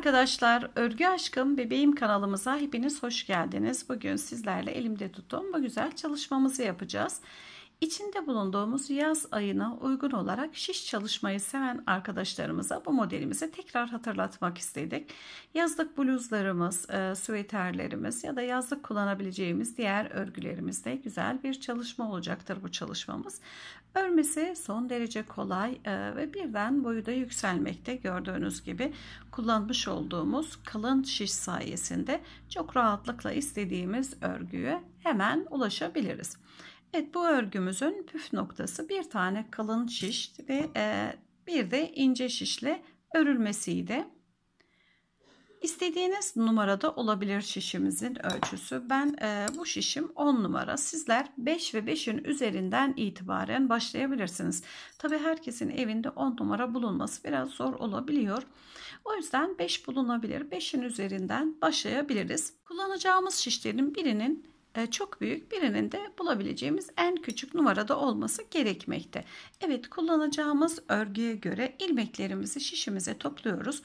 arkadaşlar, Örgü Aşkım Bebeğim kanalımıza hepiniz hoş geldiniz. Bugün sizlerle elimde tuttuğum bu güzel çalışmamızı yapacağız. İçinde bulunduğumuz yaz ayına uygun olarak şiş çalışmayı seven arkadaşlarımıza bu modelimizi tekrar hatırlatmak istedik. Yazlık bluzlarımız, e, süveterlerimiz ya da yazlık kullanabileceğimiz diğer örgülerimizde güzel bir çalışma olacaktır bu çalışmamız. Örmesi son derece kolay e, ve birden boyu da yükselmekte gördüğünüz gibi kullanmış olduğumuz kalın şiş sayesinde çok rahatlıkla istediğimiz örgüye hemen ulaşabiliriz. Evet bu örgümüzün püf noktası bir tane kalın şiş ve e, bir de ince şişle örülmesiydi. İstediğiniz numarada olabilir şişimizin ölçüsü. Ben e, bu şişim 10 numara. Sizler 5 ve 5'in üzerinden itibaren başlayabilirsiniz. Tabi herkesin evinde 10 numara bulunması biraz zor olabiliyor. O yüzden 5 bulunabilir. 5'in üzerinden başlayabiliriz. Kullanacağımız şişlerin birinin e, çok büyük birinin de bulabileceğimiz en küçük numarada olması gerekmekte. Evet kullanacağımız örgüye göre ilmeklerimizi şişimize topluyoruz.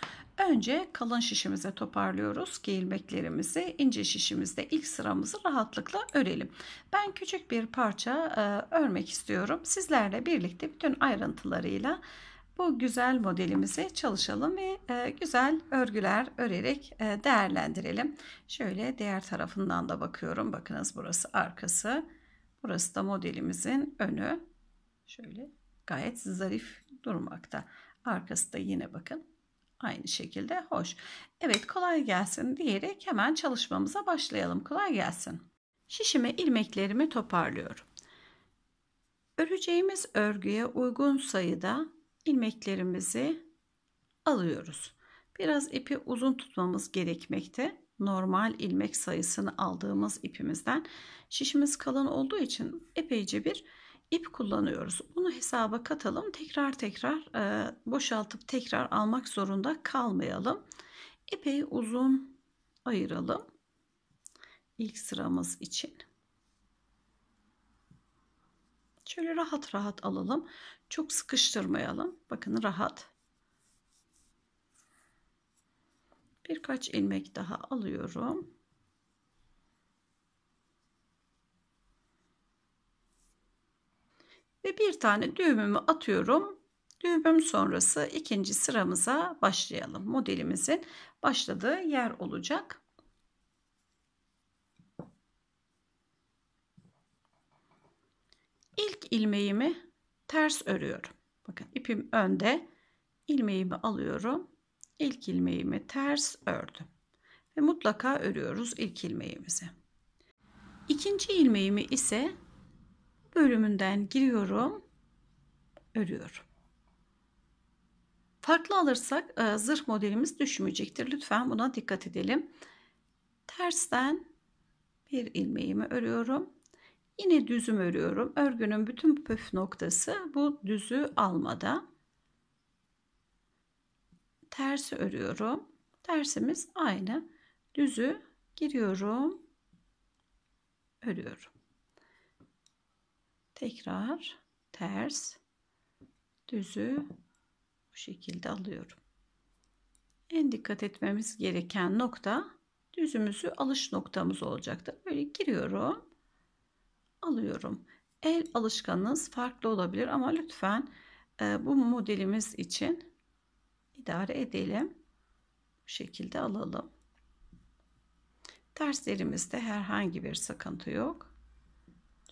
Önce kalın şişimize toparlıyoruz ki ilmeklerimizi ince şişimizde ilk sıramızı rahatlıkla örelim. Ben küçük bir parça e, örmek istiyorum. Sizlerle birlikte bütün ayrıntılarıyla bu güzel modelimizi çalışalım ve e, güzel örgüler örerek e, değerlendirelim. Şöyle diğer tarafından da bakıyorum. Bakınız burası arkası. Burası da modelimizin önü. Şöyle gayet zarif durmakta. Arkası da yine bakın aynı şekilde hoş. Evet kolay gelsin diyerek hemen çalışmamıza başlayalım. Kolay gelsin. Şişime ilmeklerimi toparlıyorum. Öreceğimiz örgüye uygun sayıda ilmeklerimizi alıyoruz. Biraz ipi uzun tutmamız gerekmekte. Normal ilmek sayısını aldığımız ipimizden şişimiz kalın olduğu için epeyce bir ip kullanıyoruz. Bunu hesaba katalım. Tekrar tekrar e, boşaltıp tekrar almak zorunda kalmayalım. Epey uzun ayıralım. ilk sıramız için. Şöyle rahat rahat alalım. Çok sıkıştırmayalım. Bakın rahat. Birkaç ilmek daha alıyorum. Ve bir tane düğümümü atıyorum. Düğümüm sonrası ikinci sıramıza başlayalım. Modelimizin başladığı yer olacak. İlk ilmeğimi ters örüyorum. Bakın ipim önde. ilmeğimi alıyorum. İlk ilmeğimi ters ördüm. Ve mutlaka örüyoruz ilk ilmeğimizi. İkinci ilmeğimi ise bölümünden giriyorum. Örüyorum. Farklı alırsak e, zırh modelimiz düşmeyecektir. Lütfen buna dikkat edelim. Tersten bir ilmeğimi örüyorum. Yine düzüm örüyorum. Örgünün bütün püf noktası bu düzü almada. Tersi örüyorum. Tersimiz aynı. Düzü giriyorum. Örüyorum. Tekrar ters düzü bu şekilde alıyorum. En dikkat etmemiz gereken nokta düzümüzü alış noktamız olacaktır. Böyle giriyorum alıyorum. El alışkanınız farklı olabilir ama lütfen e, bu modelimiz için idare edelim. Bu şekilde alalım. Terslerimizde herhangi bir sıkıntı yok.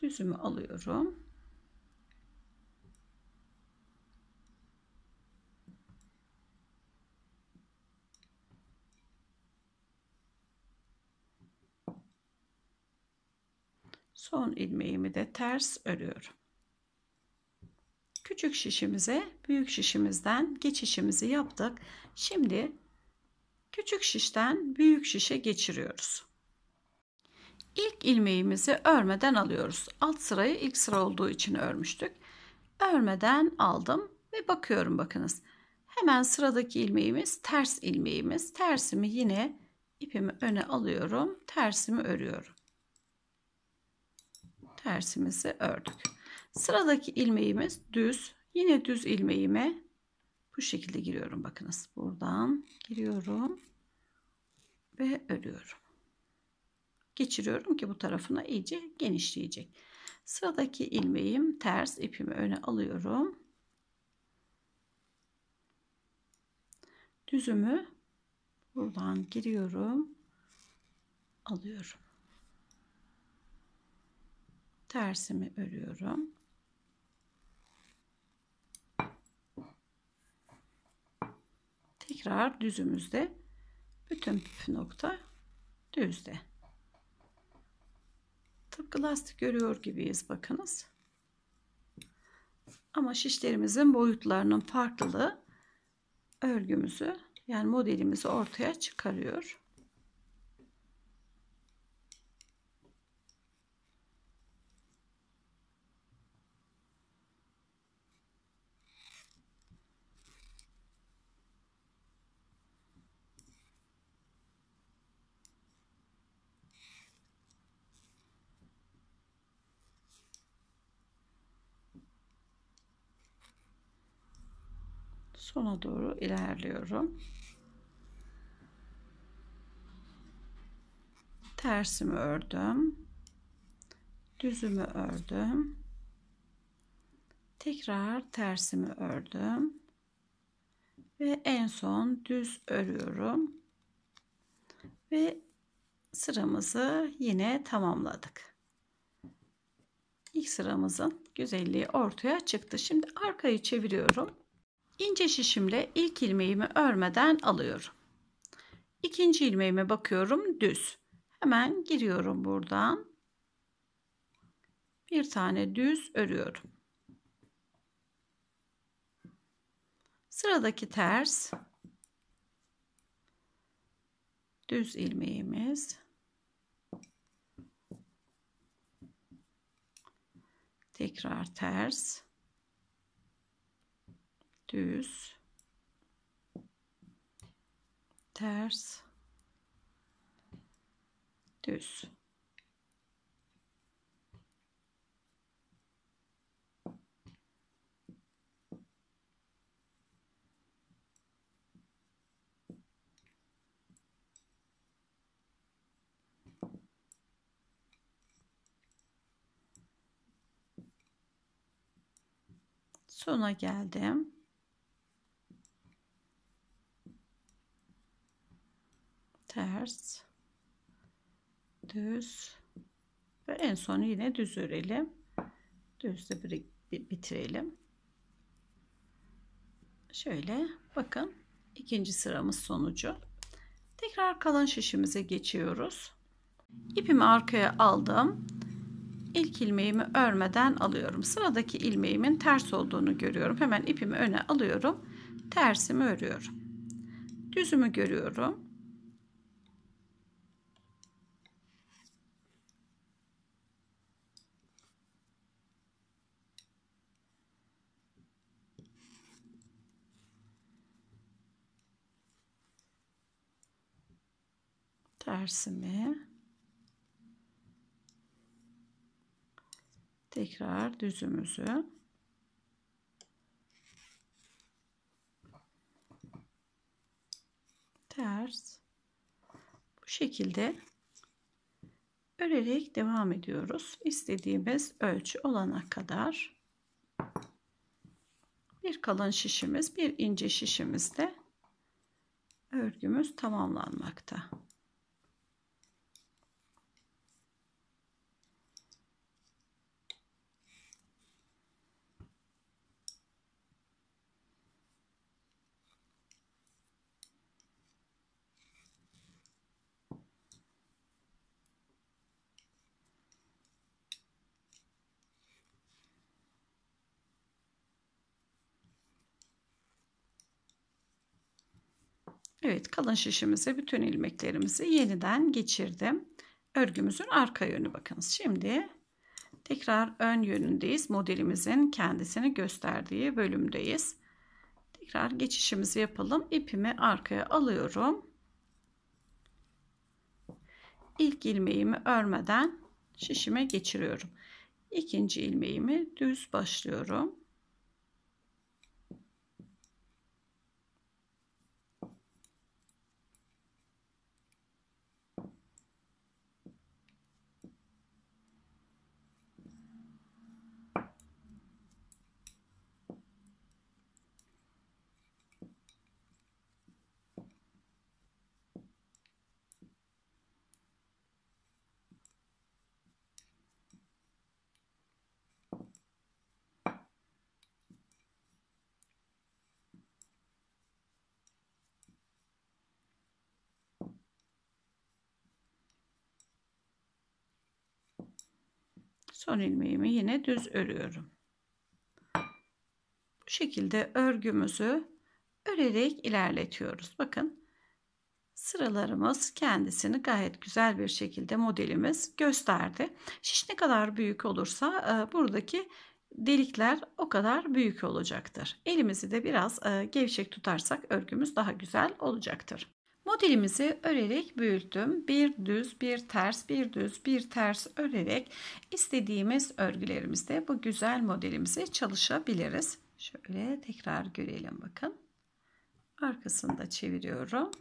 Düzümü alıyorum. Son ilmeğimi de ters örüyorum. Küçük şişimize büyük şişimizden geçişimizi yaptık. Şimdi küçük şişten büyük şişe geçiriyoruz. İlk ilmeğimizi örmeden alıyoruz. Alt sırayı ilk sıra olduğu için örmüştük. Örmeden aldım ve bakıyorum bakınız. Hemen sıradaki ilmeğimiz ters ilmeğimiz. Tersimi yine ipimi öne alıyorum. Tersimi örüyorum tersimizi ördük. Sıradaki ilmeğimiz düz. Yine düz ilmeğime bu şekilde giriyorum. Bakınız buradan giriyorum ve örüyorum. Geçiriyorum ki bu tarafına iyice genişleyecek. Sıradaki ilmeğim ters ipimi öne alıyorum. Düzümü buradan giriyorum. Alıyorum tersimi örüyorum. Tekrar düzümüzde bütün püf nokta düzde. Tıpkı lastik örüyor gibiyiz bakınız. Ama şişlerimizin boyutlarının farklılığı örgümüzü yani modelimizi ortaya çıkarıyor. sona doğru ilerliyorum. Tersimi ördüm. Düzümü ördüm. Tekrar tersimi ördüm. Ve en son düz örüyorum. Ve sıramızı yine tamamladık. İlk sıramızın güzelliği ortaya çıktı. Şimdi arkayı çeviriyorum. İnce şişimle ilk ilmeğimi örmeden alıyorum. İkinci ilmeğime bakıyorum düz. Hemen giriyorum buradan. Bir tane düz örüyorum. Sıradaki ters düz ilmeğimiz tekrar ters düz ters düz sona geldim ters düz ve en son yine düz örelim düzle bitirelim şöyle bakın ikinci sıramız sonucu tekrar kalan şişimize geçiyoruz ipimi arkaya aldım ilk ilmeğimi örmeden alıyorum sıradaki ilmeğimin ters olduğunu görüyorum hemen ipimi öne alıyorum tersimi örüyorum düzümü görüyorum tersimi tekrar düzümüzü ters bu şekilde örerek devam ediyoruz. istediğimiz ölçü olana kadar bir kalın şişimiz, bir ince şişimizde örgümüz tamamlanmakta. Evet kalın şişimize bütün ilmeklerimizi yeniden geçirdim. Örgümüzün arka yönü bakınız. Şimdi tekrar ön yönündeyiz. Modelimizin kendisini gösterdiği bölümdeyiz. Tekrar geçişimizi yapalım. İpimi arkaya alıyorum. İlk ilmeğimi örmeden şişime geçiriyorum. İkinci ilmeğimi düz başlıyorum. Son ilmeğimi yine düz örüyorum. Bu şekilde örgümüzü örerek ilerletiyoruz. Bakın sıralarımız kendisini gayet güzel bir şekilde modelimiz gösterdi. Şiş ne kadar büyük olursa e, buradaki delikler o kadar büyük olacaktır. Elimizi de biraz e, gevşek tutarsak örgümüz daha güzel olacaktır. Modelimizi örerek büyüttüm. Bir düz, bir ters, bir düz, bir ters örerek istediğimiz örgülerimizde bu güzel modelimizi çalışabiliriz. Şöyle tekrar görelim bakın. Arkasını da çeviriyorum.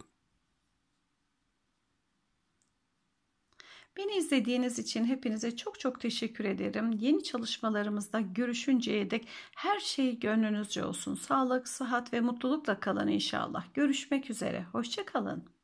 Beni izlediğiniz için hepinize çok çok teşekkür ederim. Yeni çalışmalarımızda görüşünceye dek her şey gönlünüzce olsun. Sağlık, sıhhat ve mutlulukla kalın inşallah. Görüşmek üzere. Hoşçakalın.